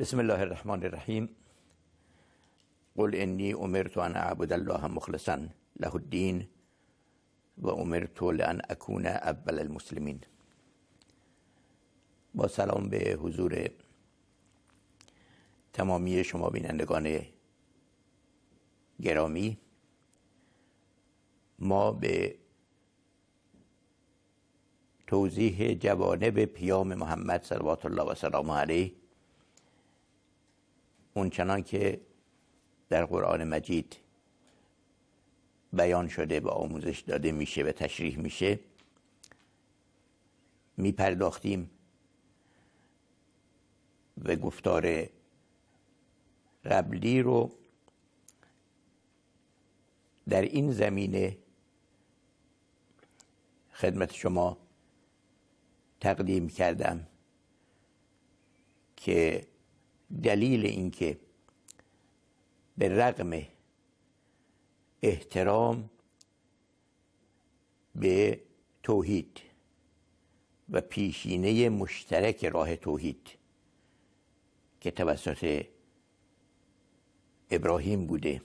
بسم الله الرحمن الرحیم قل انی امرت ان اعبد الله مخلصا له الدین و امرت لان اکون اول المسلمین با سلام به حضور تمامی شما بینندگان گرامی ما به توضیح جوانب پیام محمد صلوات الله و سلام علیه اونچنان که در قرآن مجید بیان شده و آموزش داده میشه و تشریح میشه میپرداختیم و گفتار قبلی رو در این زمینه خدمت شما تقدیم کردم که دلیل اینکه به رغم احترام به توحید و پیشینه مشترک راه توحید که توسط ابراهیم بوده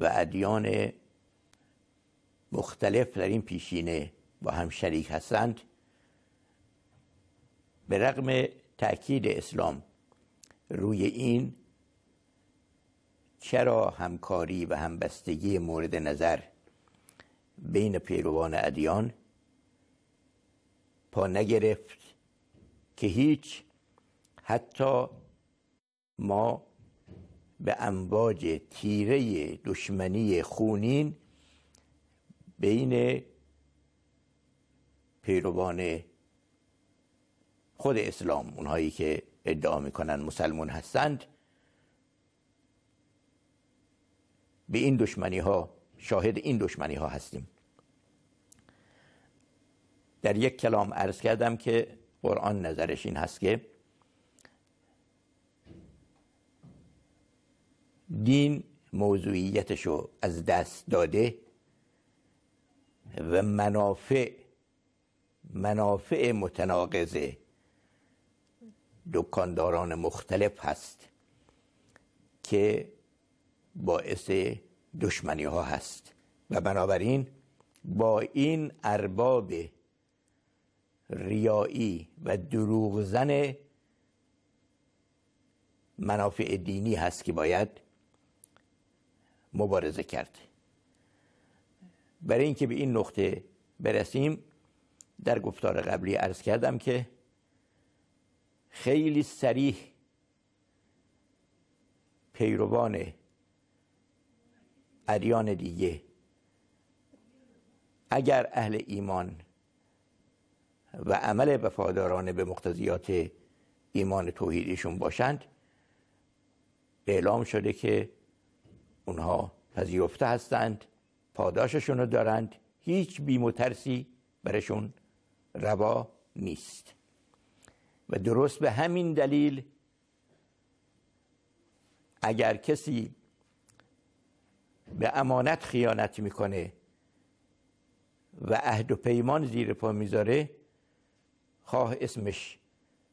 و ادیان مختلف در این پیشینه با هم شریک هستند به رغم تأکید اسلام روی این چرا همکاری و همبستگی مورد نظر بین پیروان ادیان پا نگرفت که هیچ حتی ما به امواج تیره دشمنی خونین بین پیروان خود اسلام اونهایی که ادعا میکنن مسلمون هستند به این دشمنی ها شاهد این دشمنی ها هستیم در یک کلام عرض کردم که قرآن نظرش این هست که دین موضوعیتش رو از دست داده و منافع منافع متناقضه دکانداران مختلف هست که باعث دشمنی ها هست و بنابراین با این ارباب ریایی و دروغزن منافع دینی هست که باید مبارزه کرد برای اینکه به این نقطه برسیم در گفتار قبلی عرض کردم که خیلی سریح پیروان ادیان دیگه اگر اهل ایمان و عمل وفادارانه به مقتضیات ایمان توحیدشون باشند اعلام شده که اونها پذیرفته هستند پاداششون رو دارند هیچ بیم و ترسی برشون روا نیست و درست به همین دلیل اگر کسی به امانت خیانت میکنه و عهد و پیمان زیر پا میذاره خواه اسمش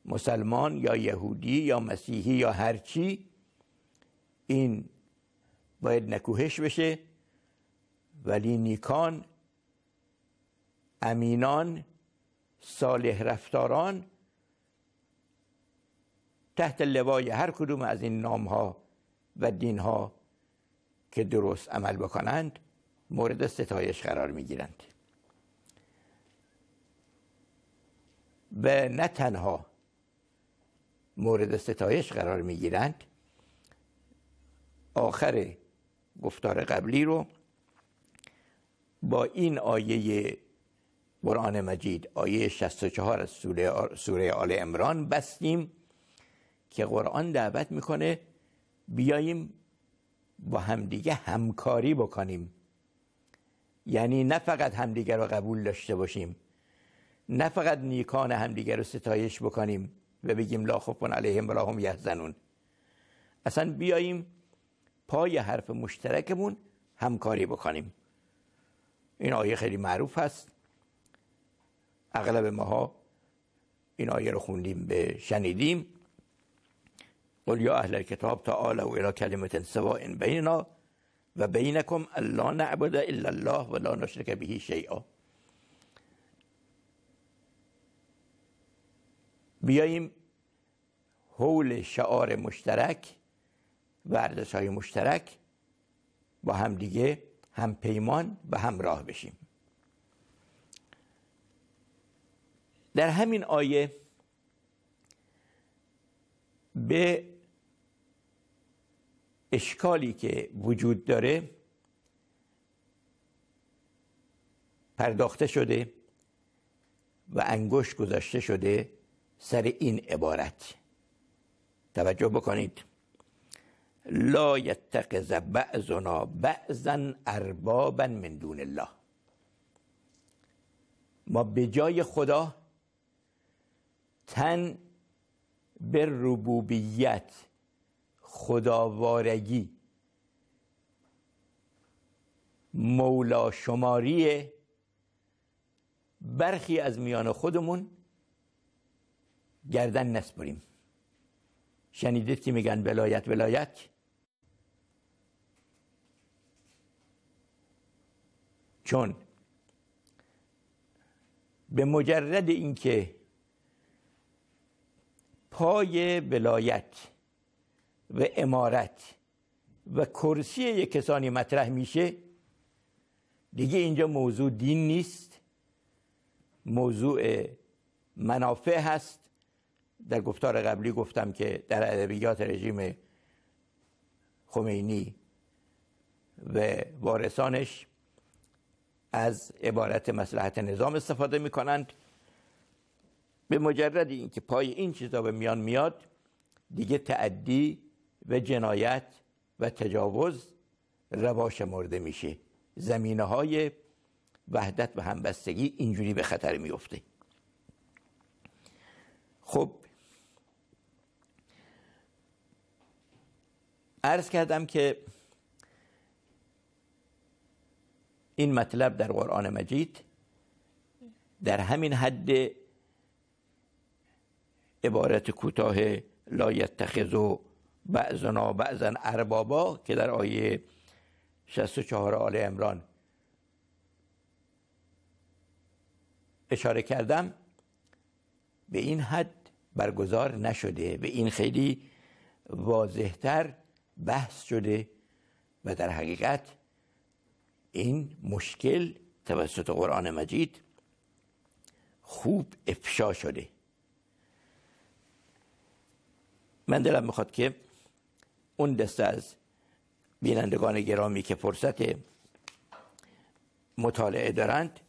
مسلمان یا یهودی یا مسیحی یا هرچی این باید نکوهش بشه ولی نیکان امینان صالح رفتاران تحت لوای هر کدوم از این نام ها و دین ها که درست عمل بکنند مورد ستایش قرار می گیرند و نه تنها مورد ستایش قرار می گیرند آخر گفتار قبلی رو با این آیه قرآن مجید آیه 64 از سوره آل عمران بستیم که قرآن دعوت میکنه بیاییم با همدیگه همکاری بکنیم یعنی نه فقط همدیگه رو قبول داشته باشیم نه فقط نیکان همدیگه رو ستایش بکنیم و بگیم لا خوفون علیهم ولا هم یهزنون اصلا بیاییم پای حرف مشترکمون همکاری بکنیم این آیه خیلی معروف هست اغلب ماها این آیه رو خوندیم به شنیدیم قل یا اهل الکتاب تعالوا الی کلمت سواء بیننا و بینکم الا نعبد الا الله ولا نشرك به شیئا بیاییم حول شعار مشترک و ارزش های مشترک با هم دیگه هم پیمان و هم راه بشیم در همین آیه به اشکالی که وجود داره پرداخته شده و انگشت گذاشته شده سر این عبارت توجه بکنید لا یتقذ بعضنا بعضا اربابا من دون الله ما به جای خدا تن به ربوبیت خداوارگی مولا شماری برخی از میان خودمون گردن نسپریم شنیدید که میگن ولایت ولایت چون به مجرد اینکه پای ولایت و امارت و کرسی یک کسانی مطرح میشه دیگه اینجا موضوع دین نیست موضوع منافع هست در گفتار قبلی گفتم که در ادبیات رژیم خمینی و وارثانش از عبارت مسلحت نظام استفاده میکنند به مجرد اینکه پای این چیزا به میان میاد دیگه تعدی و جنایت و تجاوز رواش مرده میشه زمینه های وحدت و همبستگی اینجوری به خطر میفته خب عرض کردم که این مطلب در قرآن مجید در همین حد عبارت کوتاه لا یتخذ بعضنا بعضا اربابا که در آیه 64 آل امران اشاره کردم به این حد برگزار نشده به این خیلی واضحتر بحث شده و در حقیقت این مشکل توسط قرآن مجید خوب افشا شده من دلم میخواد که اون دسته از بینندگان گرامی که فرصت مطالعه دارند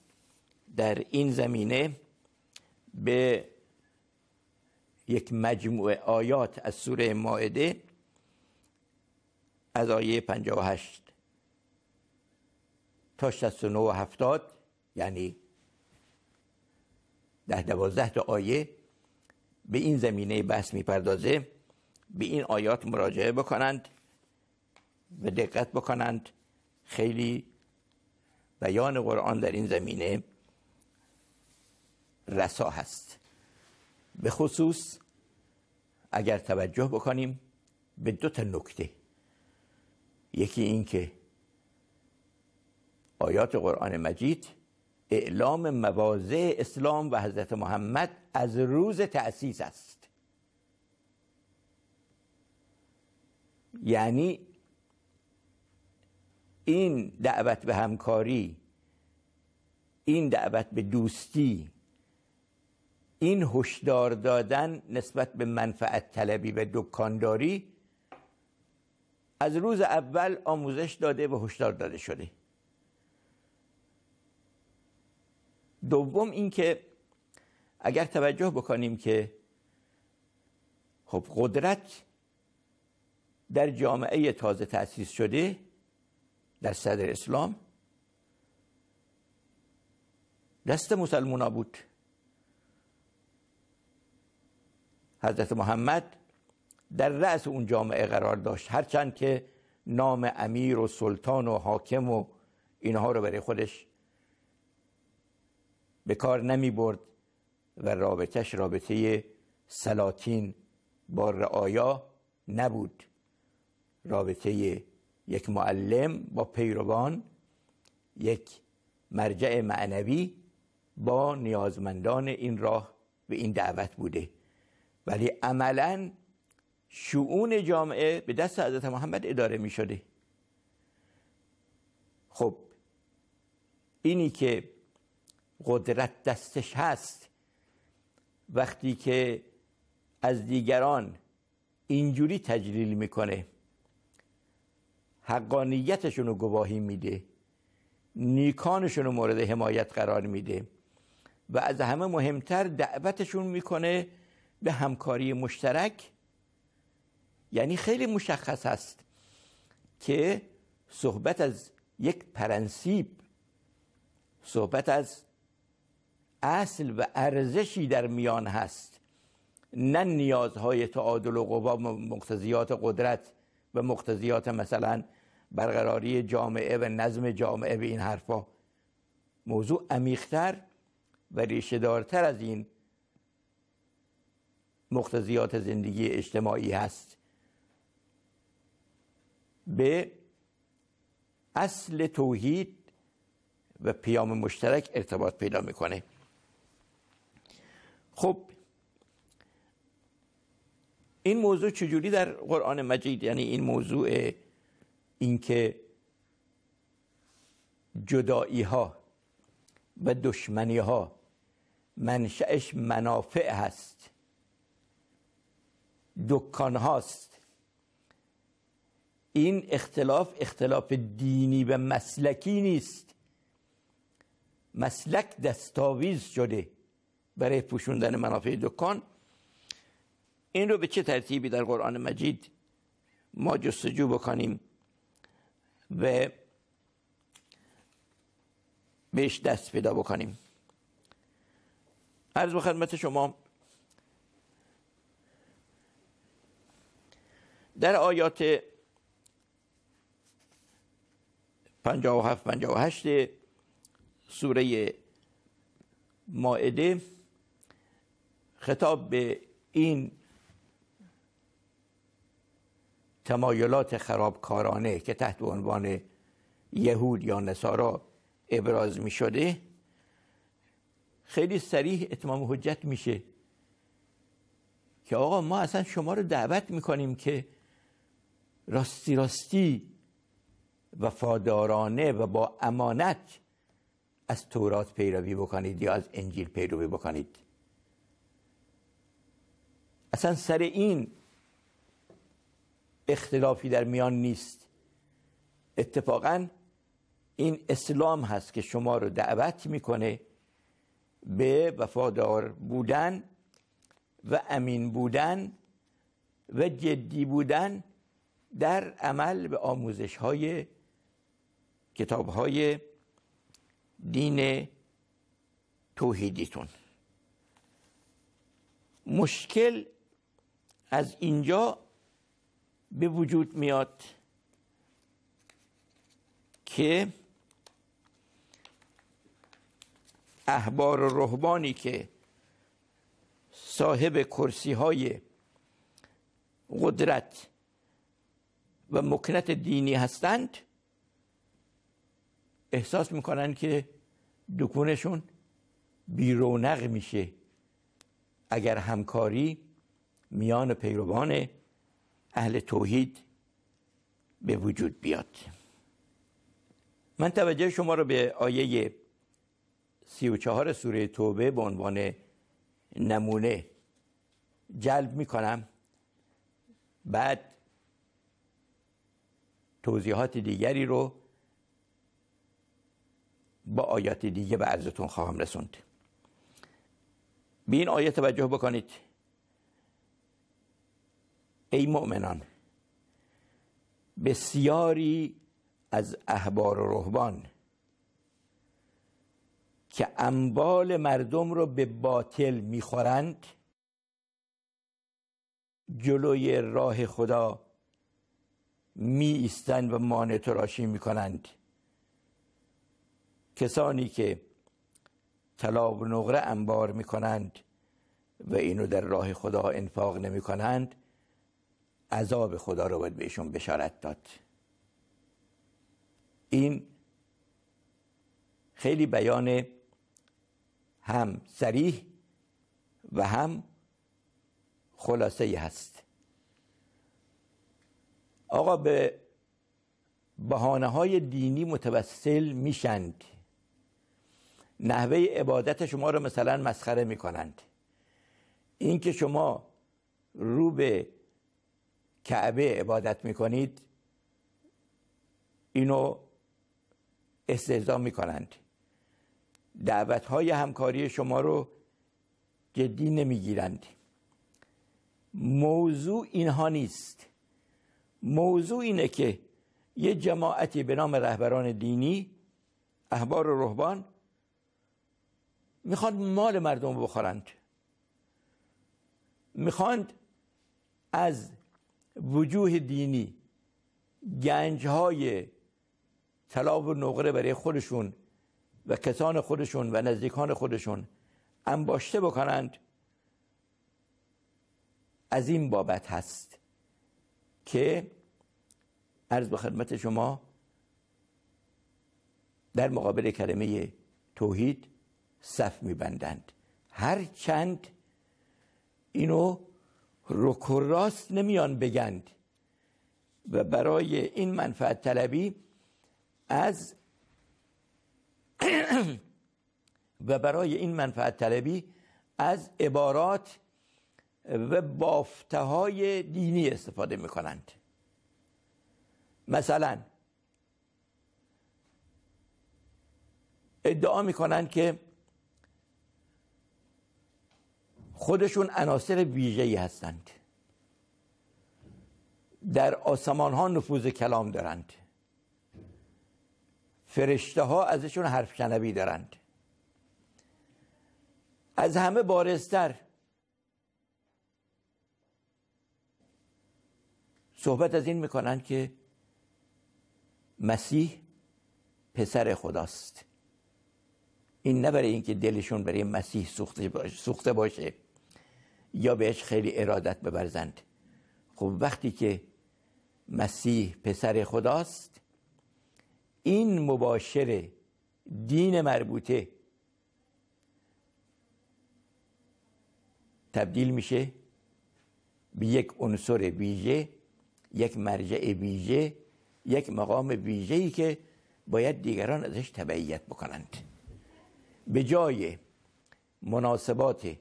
در این زمینه به یک مجموعه آیات از سوره ماعده از آیه 58 تا 69 و 70 یعنی ده دوازده تا آیه به این زمینه بحث میپردازه به این آیات مراجعه بکنند و دقت بکنند خیلی بیان قرآن در این زمینه رسا هست به خصوص اگر توجه بکنیم به دو تا نکته یکی این که آیات قرآن مجید اعلام مواضع اسلام و حضرت محمد از روز تأسیس است یعنی این دعوت به همکاری این دعوت به دوستی این هشدار دادن نسبت به منفعت طلبی و دکانداری از روز اول آموزش داده و هشدار داده شده دوم اینکه اگر توجه بکنیم که خب قدرت در جامعه تازه تأسیس شده در صدر اسلام دست مسلمونا بود حضرت محمد در رأس اون جامعه قرار داشت هرچند که نام امیر و سلطان و حاکم و اینها رو برای خودش به کار نمی برد و رابطهش رابطه سلاطین با رعایا نبود رابطه یک معلم با پیروان یک مرجع معنوی با نیازمندان این راه به این دعوت بوده ولی عملا شعون جامعه به دست حضرت محمد اداره می شده خب اینی که قدرت دستش هست وقتی که از دیگران اینجوری تجلیل میکنه حقانیتشون رو گواهی میده نیکانشون رو مورد حمایت قرار میده و از همه مهمتر دعوتشون میکنه به همکاری مشترک یعنی خیلی مشخص هست که صحبت از یک پرنسیب صحبت از اصل و ارزشی در میان هست نه نیازهای تعادل و قوا مقتضیات قدرت و مقتضیات مثلا برقراری جامعه و نظم جامعه به این حرفا موضوع عمیقتر و ریشدارتر از این مقتضیات زندگی اجتماعی هست به اصل توحید و پیام مشترک ارتباط پیدا میکنه خب این موضوع چجوری در قرآن مجید یعنی این موضوع اینکه جدایی ها و دشمنی ها منشأش منافع هست دکان هاست این اختلاف اختلاف دینی و مسلکی نیست مسلک دستاویز شده برای پوشوندن منافع دکان این رو به چه ترتیبی در قرآن مجید ما جستجو بکنیم و بهش دست پیدا بکنیم عرض به خدمت شما در آیات 57 58 سوره مائده خطاب به این تمایلات خرابکارانه که تحت عنوان یهود یا نصارا ابراز می شده خیلی سریح اتمام حجت میشه که آقا ما اصلا شما رو دعوت میکنیم که راستی راستی وفادارانه و با امانت از تورات پیروی بکنید یا از انجیل پیروی بکنید اصلا سر این اختلافی در میان نیست اتفاقا این اسلام هست که شما رو دعوت میکنه به وفادار بودن و امین بودن و جدی بودن در عمل به آموزش های کتاب های دین توحیدیتون مشکل از اینجا به وجود میاد که احبار و رهبانی که صاحب کرسی های قدرت و مکنت دینی هستند احساس میکنند که دکونشون بیرونق میشه اگر همکاری میان پیروان اهل توحید به وجود بیاد من توجه شما رو به آیه سی و چهار سوره توبه به عنوان نمونه جلب می کنم بعد توضیحات دیگری رو با آیات دیگه به عرضتون خواهم رسوند به این آیه توجه بکنید ای مؤمنان بسیاری از احبار و رهبان که اموال مردم رو به باطل میخورند جلوی راه خدا می ایستند و مانع تراشی می کنند کسانی که طلا و نقره انبار می کنند و اینو در راه خدا انفاق نمی کنند عذاب خدا رو باید بهشون بشارت داد این خیلی بیان هم سریح و هم خلاصه هست آقا به بحانه های دینی متوسل میشند نحوه عبادت شما رو مثلا مسخره میکنند اینکه شما رو به کعبه عبادت میکنید اینو استهزا میکنند دعوت های همکاری شما رو جدی نمیگیرند موضوع اینها نیست موضوع اینه که یه جماعتی به نام رهبران دینی احبار و رهبان میخوان مال مردم بخورند میخواند از وجوه دینی گنج های طلا و نقره برای خودشون و کسان خودشون و نزدیکان خودشون انباشته بکنند از این بابت هست که عرض به خدمت شما در مقابل کلمه توحید صف میبندند هر چند اینو رک راست نمیان بگند و برای این منفعت طلبی از و برای این منفعت طلبی از عبارات و بافته های دینی استفاده می کنند مثلا ادعا می کنند که خودشون عناصر ویژه‌ای هستند در آسمان ها نفوذ کلام دارند فرشته ها ازشون حرف شنوی دارند از همه بارستر صحبت از این میکنند که مسیح پسر خداست این نه برای اینکه دلشون برای مسیح سوخته باشه یا بهش خیلی ارادت ببرزند خب وقتی که مسیح پسر خداست این مباشر دین مربوطه تبدیل میشه به یک عنصر ویژه یک مرجع ویژه یک مقام ای که باید دیگران ازش تبعیت بکنند به جای مناسبات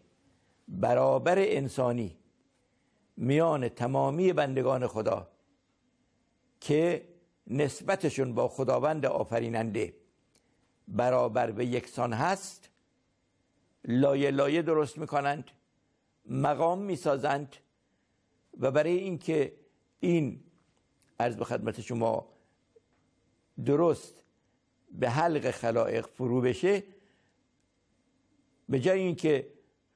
برابر انسانی میان تمامی بندگان خدا که نسبتشون با خداوند آفریننده برابر به یکسان هست لایه لایه درست میکنند مقام میسازند و برای اینکه این عرض به خدمت شما درست به حلق خلایق فرو بشه به جای اینکه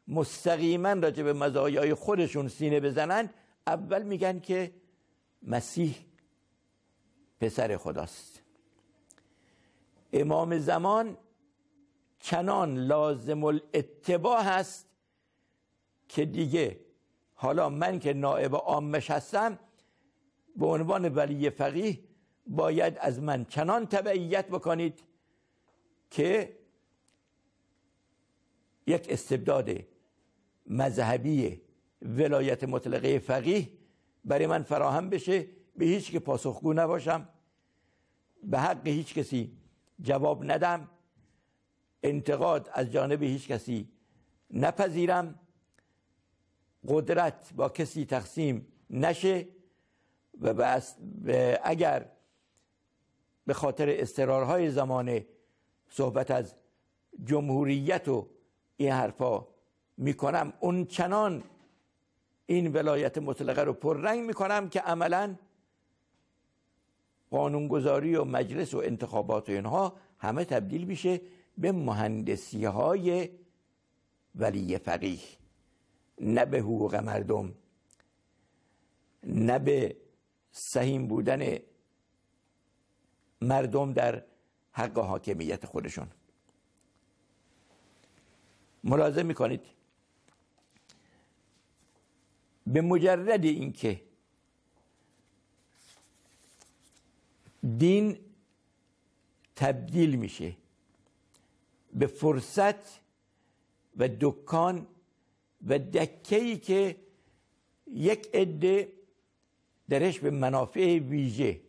مستقیما راجع به مزایای خودشون سینه بزنن اول میگن که مسیح پسر خداست امام زمان چنان لازم الاتباع هست که دیگه حالا من که نائب عامش هستم به عنوان ولی فقیه باید از من چنان تبعیت بکنید که یک استبداده مذهبی ولایت مطلقه فقیه برای من فراهم بشه به هیچ که پاسخگو نباشم به حق هیچ کسی جواب ندم انتقاد از جانب هیچ کسی نپذیرم قدرت با کسی تقسیم نشه و اگر به خاطر استرارهای زمانه صحبت از جمهوریت و این حرفا میکنم اون چنان این ولایت مطلقه رو پررنگ میکنم که عملا قانونگذاری و مجلس و انتخابات و اینها همه تبدیل میشه به مهندسی های ولی فقیه نه به حقوق مردم نه به سهیم بودن مردم در حق حاکمیت خودشون ملاحظه میکنید به مجرد اینکه دین تبدیل میشه به فرصت و دکان و دکه‌ای که یک عده درش به منافع ویژه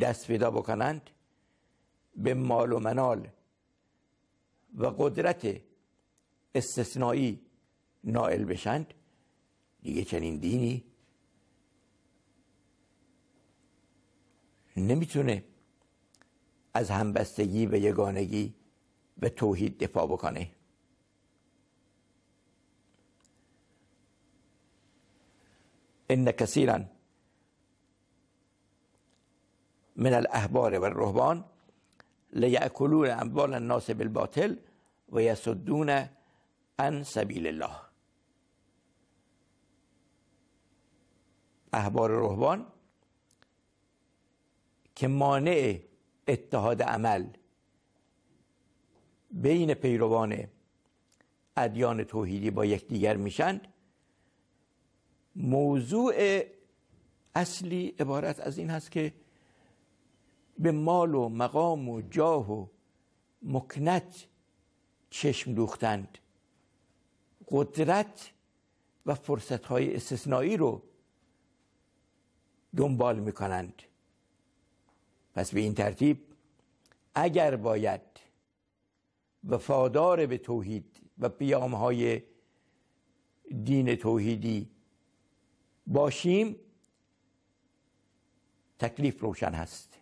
دست پیدا بکنند به مال و منال و قدرت استثنایی نائل بشند دیگه چنین دینی نمیتونه از همبستگی به یگانگی به توحید دفاع بکنه ان کثیرا من الاحبار و الرهبان لیاکلون اموال الناس بالباطل و یسدون عن سبیل الله احبار رهبان که مانع اتحاد عمل بین پیروان ادیان توحیدی با یکدیگر میشند موضوع اصلی عبارت از این هست که به مال و مقام و جاه و مکنت چشم دوختند قدرت و فرصت های استثنایی رو دنبال میکنند پس به این ترتیب اگر باید وفادار به توحید و های دین توحیدی باشیم تکلیف روشن هست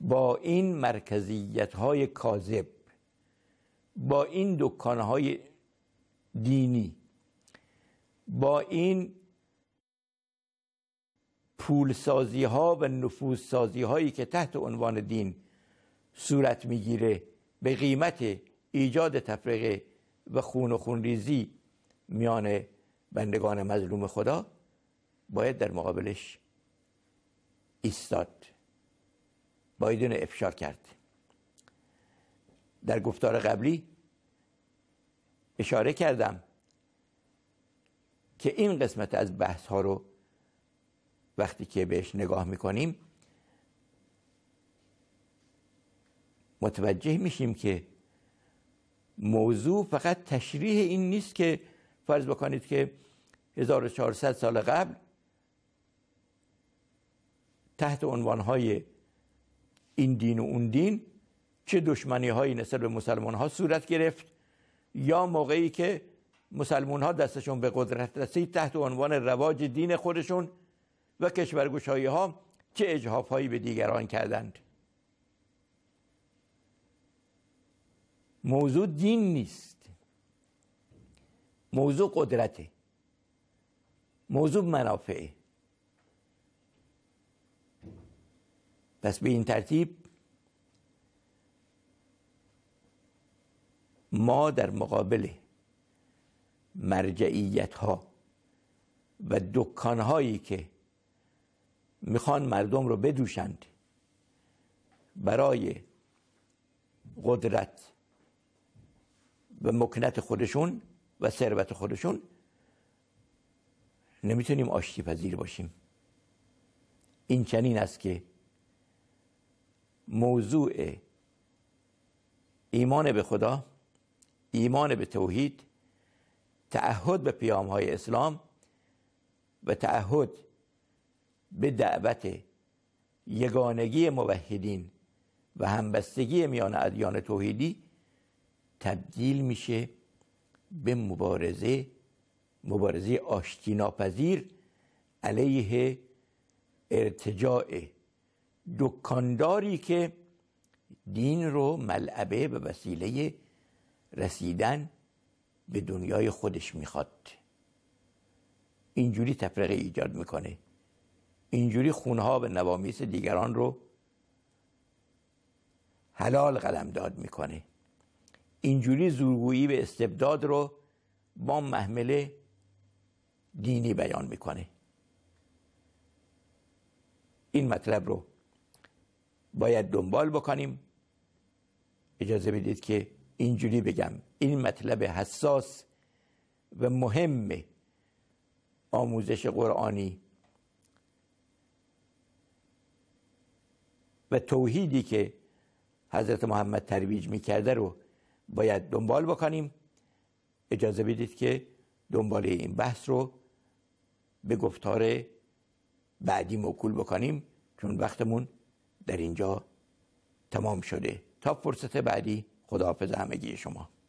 با این مرکزیت های کاذب با این دکان های دینی با این پول ها و نفوذ سازی هایی که تحت عنوان دین صورت میگیره به قیمت ایجاد تفرقه و خون و خونریزی میان بندگان مظلوم خدا باید در مقابلش ایستاد باید افشار کرد در گفتار قبلی اشاره کردم که این قسمت از بحث ها رو وقتی که بهش نگاه میکنیم متوجه میشیم که موضوع فقط تشریح این نیست که فرض بکنید که 1400 سال قبل تحت عنوانهای این دین و اون دین چه دشمنی هایی نسل به مسلمان ها صورت گرفت یا موقعی که مسلمان ها دستشون به قدرت رسید تحت عنوان رواج دین خودشون و کشورگشایی ها چه اجهاف هایی به دیگران کردند موضوع دین نیست موضوع قدرته موضوع منافعه پس به این ترتیب ما در مقابل مرجعیت ها و دکان هایی که میخوان مردم رو بدوشند برای قدرت و مکنت خودشون و ثروت خودشون نمیتونیم آشتی پذیر باشیم این چنین است که موضوع ایمان به خدا ایمان به توحید تعهد به پیام های اسلام و تعهد به دعوت یگانگی موحدین و همبستگی میان ادیان توحیدی تبدیل میشه به مبارزه مبارزه آشتی ناپذیر علیه ارتجاع دکانداری که دین رو ملعبه به وسیله رسیدن به دنیای خودش میخواد اینجوری تفرقه ایجاد میکنه اینجوری خونها به نوامیس دیگران رو حلال قلمداد میکنه اینجوری زورگویی به استبداد رو با محمله دینی بیان میکنه این مطلب رو باید دنبال بکنیم اجازه بدید که اینجوری بگم این مطلب حساس و مهم آموزش قرآنی و توحیدی که حضرت محمد ترویج میکرده رو باید دنبال بکنیم اجازه بدید که دنبال این بحث رو به گفتار بعدی موکول بکنیم چون وقتمون در اینجا تمام شده تا فرصت بعدی خداحافظ همگی شما